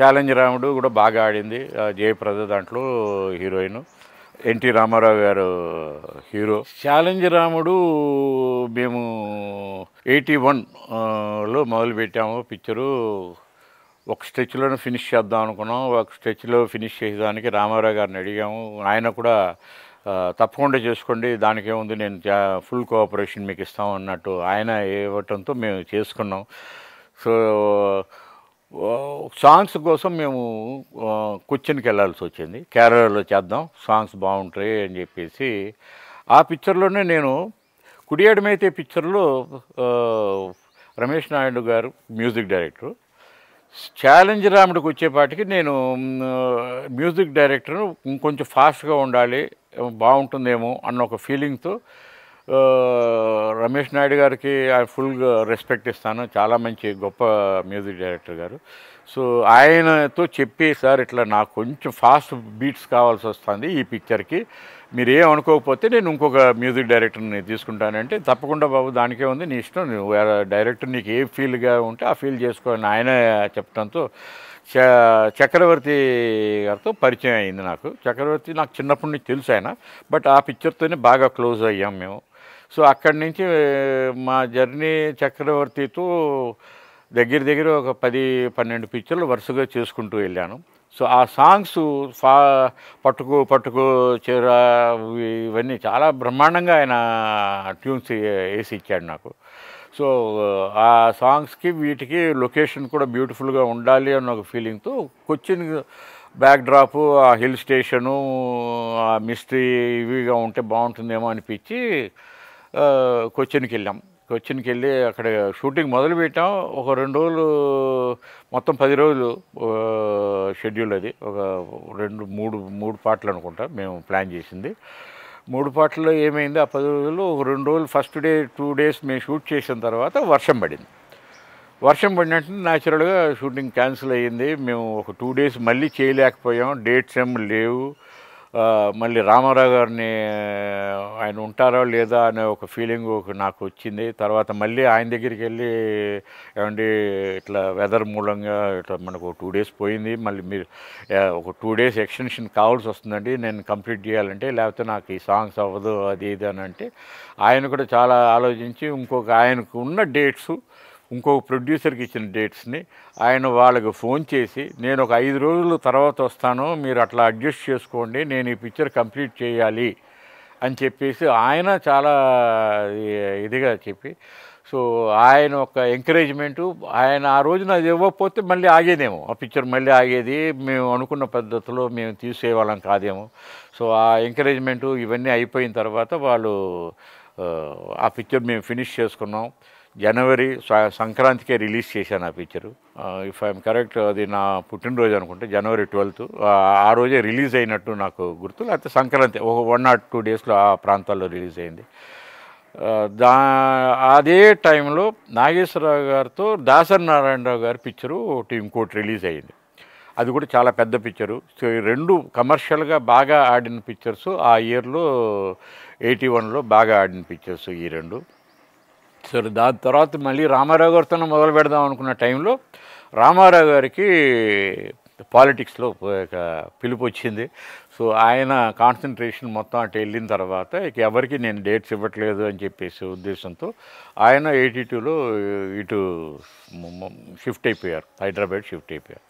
challenge రాముడు కూడా బాగా ఆడింది జయప్రద దాంట్లో హీరోయిన్ ఎన్టీ రామారావు గారు హీరో ఛాలెంజ్ రాముడు మేము ఎయిటీ వన్లో మొదలుపెట్టాము పిక్చరు ఒక స్టెచ్లోనే ఫినిష్ చేద్దాం అనుకున్నాం ఒక స్టెచ్లో ఫినిష్ చేసేదానికి రామారావు గారిని అడిగాము ఆయన కూడా తప్పకుండా చేసుకోండి దానికి ఏముంది నేను ఫుల్ కోఆపరేషన్ మీకు ఇస్తాం అన్నట్టు ఆయన ఇవ్వటంతో మేము చేసుకున్నాం సో సాంగ్స్ కోసం మేము కొచ్చిన్కి వెళ్ళాల్సి వచ్చింది కేరళలో చేద్దాం సాంగ్స్ బాగుంటాయి అని చెప్పేసి ఆ పిక్చర్లోనే నేను కుడియాడమైతే పిక్చర్లో రమేష్ నాయుడు గారు మ్యూజిక్ డైరెక్టర్ ఛాలెంజ్ రాముడికి వచ్చేపాటికి నేను మ్యూజిక్ డైరెక్టర్ కొంచెం ఫాస్ట్గా ఉండాలి బాగుంటుందేమో అన్న ఒక ఫీలింగ్తో రమేష్ నాయుడు గారికి ఆయన ఫుల్ రెస్పెక్ట్ ఇస్తాను చాలా మంచి గొప్ప మ్యూజిక్ డైరెక్టర్ గారు సో ఆయనతో చెప్పి సార్ ఇట్లా నాకు కొంచెం ఫాస్ట్ బీట్స్ కావాల్సి వస్తుంది ఈ పిక్చర్కి మీరు ఏం అనుకోకపోతే నేను ఇంకొక మ్యూజిక్ డైరెక్టర్ని తీసుకుంటానంటే తప్పకుండా బాబు దానికే ఉంది నీ ఇష్టం నువ్వు డైరెక్టర్ నీకు ఏ ఫీల్గా ఉంటే ఆ ఫీల్ చేసుకోవాలని ఆయన చెప్పడంతో చక్రవర్తి గారితో పరిచయం అయింది నాకు చక్రవర్తి నాకు చిన్నప్పటి నుంచి తెలుసు ఆయన బట్ ఆ పిక్చర్తోనే బాగా క్లోజ్ అయ్యాం మేము సో అక్కడి నుంచి మా జర్నీ చక్రవర్తితో దగ్గర దగ్గర ఒక పది పన్నెండు పిక్చర్లు వరుసగా చేసుకుంటూ వెళ్ళాను సో ఆ సాంగ్స్ ఫా పట్టుకు పట్టుకు చీర ఇవన్నీ చాలా బ్రహ్మాండంగా ఆయన ట్యూన్స్ వేసి ఇచ్చాడు నాకు సో ఆ సాంగ్స్కి వీటికి లొకేషన్ కూడా బ్యూటిఫుల్గా ఉండాలి అన్న ఒక ఫీలింగ్తో కొచ్చిన్ బ్యాక్డ్రాప్ ఆ హిల్ స్టేషను ఆ మిస్ట్రీ ఇవిగా ఉంటే బాగుంటుందేమో అనిపించి కొచ్చిన్కి వెళ్ళాం కొచ్చిన్కి వెళ్ళి అక్కడ షూటింగ్ మొదలుపెట్టాం ఒక రెండు రోజులు మొత్తం పది రోజులు షెడ్యూల్ అది ఒక రెండు మూడు మూడు పాటలు అనుకుంటా మేము ప్లాన్ చేసింది మూడు పాటల్లో ఏమైంది ఆ పది రోజులు ఒక రెండు రోజులు ఫస్ట్ డే టూ డేస్ మేము షూట్ చేసిన తర్వాత వర్షం పడింది వర్షం పడినట్టు న్యాచురల్గా షూటింగ్ క్యాన్సిల్ అయ్యింది మేము ఒక టూ డేస్ మళ్ళీ చేయలేకపోయాం డేట్స్ ఏం లేవు మళ్ళీ రామారావు గారిని ఆయన ఉంటారో లేదా అనే ఒక ఫీలింగ్ నాకు వచ్చింది తర్వాత మళ్ళీ ఆయన దగ్గరికి వెళ్ళి ఏమండి ఇట్లా వెదర్ మూలంగా ఇట్లా మనకు టూ డేస్ పోయింది మళ్ళీ మీరు ఒక టూ డేస్ ఎక్స్టెన్షన్ కావాల్సి వస్తుందండి నేను కంప్లీట్ చేయాలంటే లేకపోతే నాకు ఈ సాంగ్స్ అవ్వదు అది ఇది అని అంటే ఆయన కూడా చాలా ఆలోచించి ఇంకొక ఆయనకు ఉన్న డేట్స్ ఇంకొక ప్రొడ్యూసర్కి ఇచ్చిన డేట్స్ని ఆయన వాళ్ళకి ఫోన్ చేసి నేను ఒక ఐదు రోజుల తర్వాత వస్తాను మీరు అట్లా అడ్జస్ట్ చేసుకోండి నేను ఈ పిక్చర్ కంప్లీట్ చేయాలి అని చెప్పేసి ఆయన చాలా ఇదిగా చెప్పి సో ఆయన ఒక ఎంకరేజ్మెంటు ఆయన ఆ రోజున అది ఇవ్వకపోతే మళ్ళీ ఆగేదేమో ఆ పిక్చర్ మళ్ళీ ఆగేది మేము అనుకున్న పద్ధతిలో మేము తీసేవాళ్ళం కాదేమో సో ఆ ఎంకరేజ్మెంటు ఇవన్నీ అయిపోయిన తర్వాత వాళ్ళు ఆ పిక్చర్ మేము ఫినిష్ చేసుకున్నాం జనవరి సంక్రాంతికే రిలీజ్ చేశాను ఆ పిక్చరు ఇఫ్ ఐఎమ్ కరెక్ట్ అది నా పుట్టినరోజు అనుకుంటే జనవరి ట్వెల్త్ ఆ రోజే రిలీజ్ అయినట్టు నాకు గుర్తు లేకపోతే సంక్రాంతి ఒక వన్ నాట్ టూ డేస్లో ఆ ప్రాంతాల్లో రిలీజ్ అయింది దా అదే టైంలో నాగేశ్వరరావు గారితో దాసరి నారాయణరావు గారి పిక్చరు ఇంకోటి రిలీజ్ అయ్యింది అది కూడా చాలా పెద్ద పిక్చరు సో ఈ రెండు కమర్షియల్గా బాగా ఆడిన పిక్చర్స్ ఆ ఇయర్లో ఎయిటీ వన్లో బాగా ఆడిన పిక్చర్స్ ఈ రెండు సరే దాని తర్వాత మళ్ళీ రామారావు గారితోనే మొదలు పెడదాం అనుకున్న టైంలో రామారావు గారికి పాలిటిక్స్లో ఒక పిలుపు వచ్చింది సో ఆయన కాన్సన్ట్రేషన్ మొత్తం అటు వెళ్ళిన తర్వాత ఇక ఎవరికి నేను డేట్స్ ఇవ్వట్లేదు అని చెప్పేసి ఉద్దేశంతో ఆయన ఎయిటీ టూలో ఇటు షిఫ్ట్ అయిపోయారు హైదరాబాద్ షిఫ్ట్ అయిపోయారు